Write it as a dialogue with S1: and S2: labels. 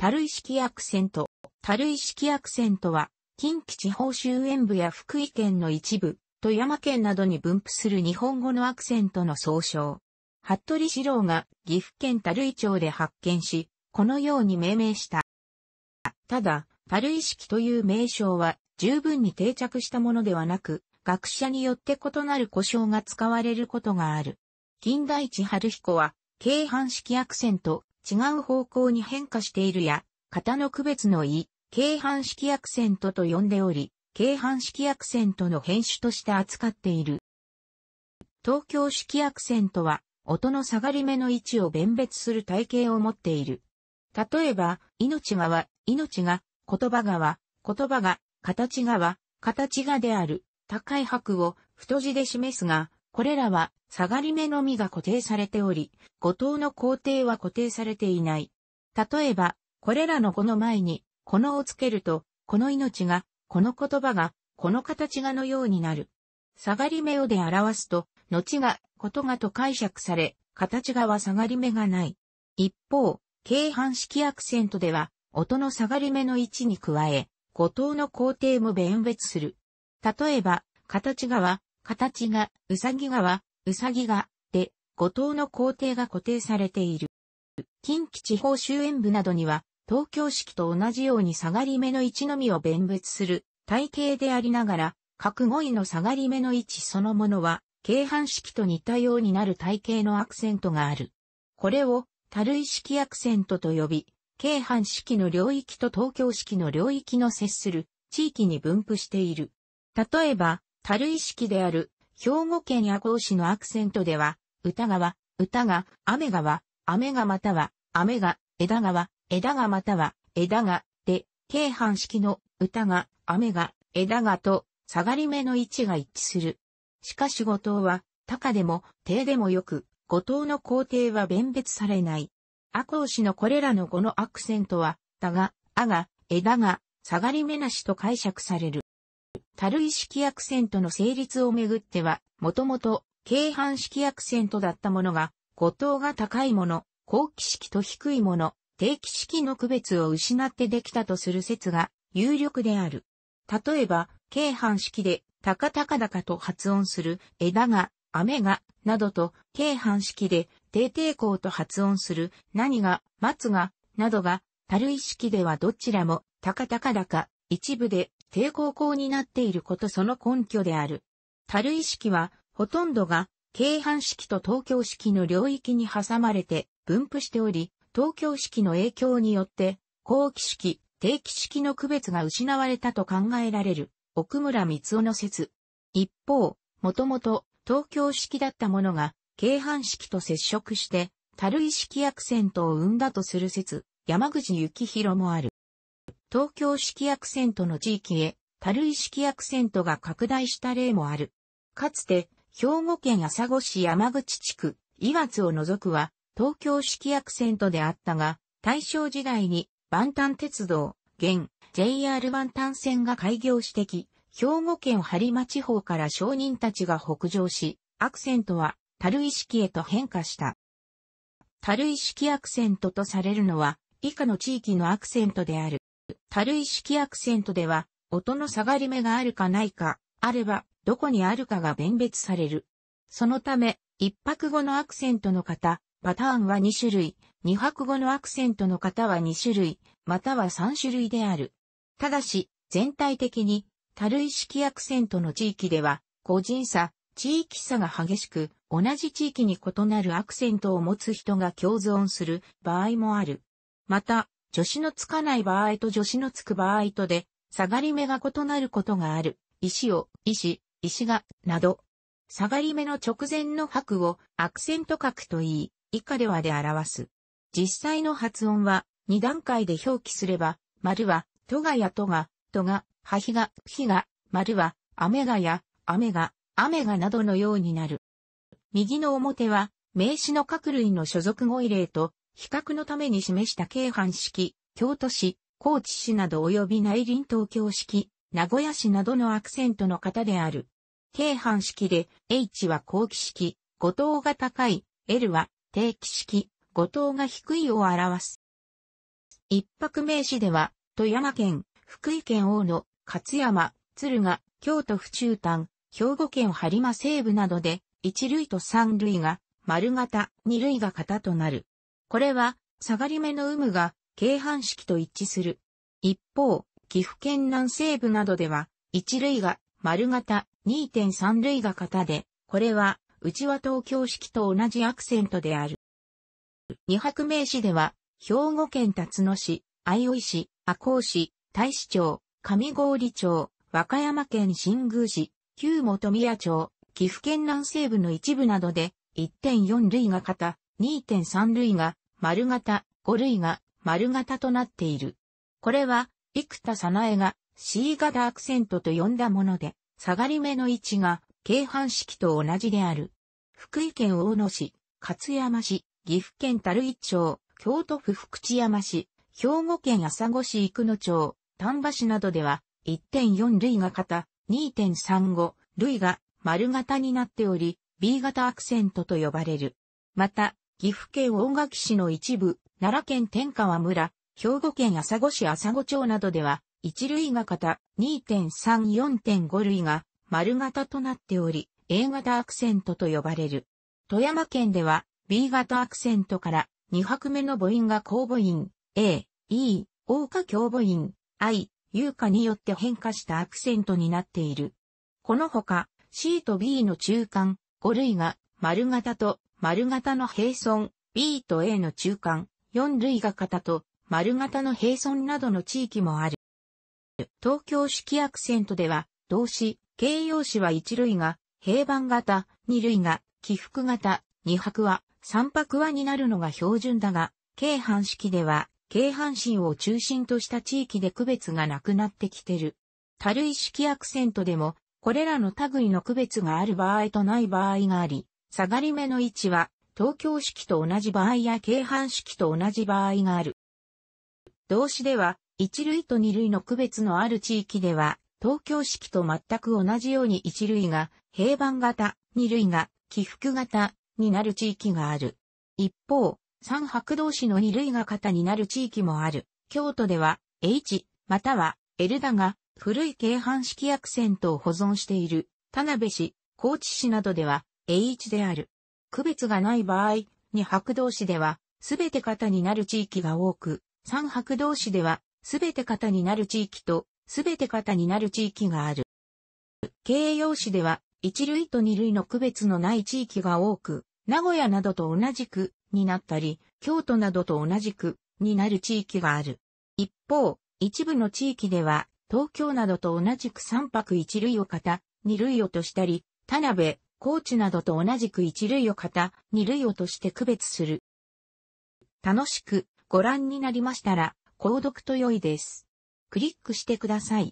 S1: タルイ式アクセント。タルイ式アクセントは、近畿地方周辺部や福井県の一部、富山県などに分布する日本語のアクセントの総称。服部四郎が岐阜県ル井町で発見し、このように命名した。ただ、樽イ式という名称は十分に定着したものではなく、学者によって異なる故障が使われることがある。金田一春彦は、京阪式アクセント、違う方向に変化しているや、型の区別のいい、軽半式アクセントと呼んでおり、軽半式アクセントの変種として扱っている。東京式アクセントは、音の下がり目の位置を弁別する体系を持っている。例えば、命がは、命が、言葉がは、言葉が、形がは、形がである、高い白を太字で示すが、これらは下がり目のみが固定されており、五島の工程は固定されていない。例えば、これらの語の前に、このをつけると、この命が、この言葉が、この形がのようになる。下がり目をで表すと、後が、ことがと解釈され、形がは下がり目がない。一方、軽半式アクセントでは、音の下がり目の位置に加え、五島の工程も弁別する。例えば、形がは、形が、うさぎ川、うさぎが、で、五島の皇帝が固定されている。近畿地方周辺部などには、東京式と同じように下がり目の位置のみを弁別する体系でありながら、各語彙の下がり目の位置そのものは、京阪式と似たようになる体系のアクセントがある。これを、たるい式アクセントと呼び、京阪式の領域と東京式の領域の接する地域に分布している。例えば、たる意識である、兵庫県阿行市のアクセントでは、歌川、歌が、雨川、雨がまたは、雨が、枝川、枝がまたは、枝が、で、軽半式の歌が、雨が、枝がと、下がり目の位置が一致する。しかし後藤は、高でも、低でもよく、後藤の工程は弁別されない。阿コ市氏のこれらの語のアクセントは、だが、あが、枝が、下がり目なしと解釈される。タルイ式アクセントの成立をめぐっては、もともと、京阪式アクセントだったものが、語頭が高いもの、後期式と低いもの、定期式の区別を失ってできたとする説が有力である。例えば、京阪式で、高高高と発音する枝が、雨が、などと、京阪式で、低抵抗と発音する何が、松が、などが、樽意識ではどちらも、高高高、一部で抵抗校になっていることその根拠である。タ意式は、ほとんどが、京阪式と東京式の領域に挟まれて分布しており、東京式の影響によって、後期式、定期式の区別が失われたと考えられる、奥村光雄の説。一方、もともと東京式だったものが、京阪式と接触して、樽意式アクセントを生んだとする説、山口幸宏もある。東京式アクセントの地域へ、たるい式アクセントが拡大した例もある。かつて、兵庫県朝来市山口地区、岩津を除くは、東京式アクセントであったが、大正時代に、万端鉄道、現、JR 万丹線が開業してき、兵庫県播磨地方から商人たちが北上し、アクセントは、たるい式へと変化した。たるい式アクセントとされるのは、以下の地域のアクセントである。るい式アクセントでは、音の下がり目があるかないか、あれば、どこにあるかが弁別される。そのため、一拍後のアクセントの方、パターンは2種類、二拍後のアクセントの方は2種類、または3種類である。ただし、全体的に、るい式アクセントの地域では、個人差、地域差が激しく、同じ地域に異なるアクセントを持つ人が共存する場合もある。また、助詞のつかない場合と助詞のつく場合とで、下がり目が異なることがある。石を、石、石が、など。下がり目の直前の白をアクセント角と言い、以下ではで表す。実際の発音は2段階で表記すれば、丸は、とがやとが、とが、はひが、ひが、丸は、雨がや、雨が、雨がなどのようになる。右の表は、名詞の各類の所属語異例と、比較のために示した京阪式、京都市、高知市など及び内輪東京式、名古屋市などのアクセントの型である。京阪式で、H は後期式、五等が高い、L は定期式、五等が低いを表す。一泊名詞では、富山県、福井県大野、勝山、敦賀、京都府中丹、兵庫県播磨西部などで、一類と三類が丸型、二類が型となる。これは、下がり目の有無が、京阪式と一致する。一方、岐阜県南西部などでは、一類が丸型、2.3類が型で、これは、内輪東京式と同じアクセントである。二白名詞では、兵庫県辰野市、相生市、赤穂市、大市町、上郡町、和歌山県新宮市、旧本宮町、岐阜県南西部の一部などで、1.4類が型、2.3類が丸型、五類が丸型となっている。これは、幾田早苗が C 型アクセントと呼んだもので、下がり目の位置が、京阪式と同じである。福井県大野市、勝山市、岐阜県樽井町、京都府福知山市、兵庫県朝来市生野町、丹波市などでは、1.4類が型、2.35類が丸型になっており、B 型アクセントと呼ばれる。また、岐阜県大垣市の一部、奈良県天川村、兵庫県朝来市朝来町などでは、一類が型、2.34.5類が丸型となっており、A 型アクセントと呼ばれる。富山県では、B 型アクセントから、2拍目の母音が公母音、A、E、O か共母音、I、U かによって変化したアクセントになっている。このほか、C と B の中間、5類が丸型と丸型の平村、B と A の中間、4類が型と、丸型の平村などの地域もある。東京式アクセントでは、動詞、形容詞は1類が、平板型、2類が、起伏型、2拍は、3拍はになるのが標準だが、軽半式では、軽半身を中心とした地域で区別がなくなってきてる。多類式アクセントでも、これらの類の区別がある場合とない場合があり、下がり目の位置は、東京式と同じ場合や京阪式と同じ場合がある。動詞では、一類と二類の区別のある地域では、東京式と全く同じように一類が平板型、二類が起伏型になる地域がある。一方、三白同士の二類が型になる地域もある。京都では、H、または L だが、古い京阪式アクセントを保存している、田辺市、高知市などでは、H である。区別がない場合、二拍同士では、すべて型になる地域が多く、3拍同士では、すべて型になる地域と、すべて型になる地域がある。形容詞では、一類と二類の区別のない地域が多く、名古屋などと同じくになったり、京都などと同じくになる地域がある。一方、一部の地域では、東京などと同じく三泊一類を型、二類をとしたり、田辺、コーチなどと同じく一類を型、二類をとして区別する。楽しくご覧になりましたら、購読と良いです。クリックしてください。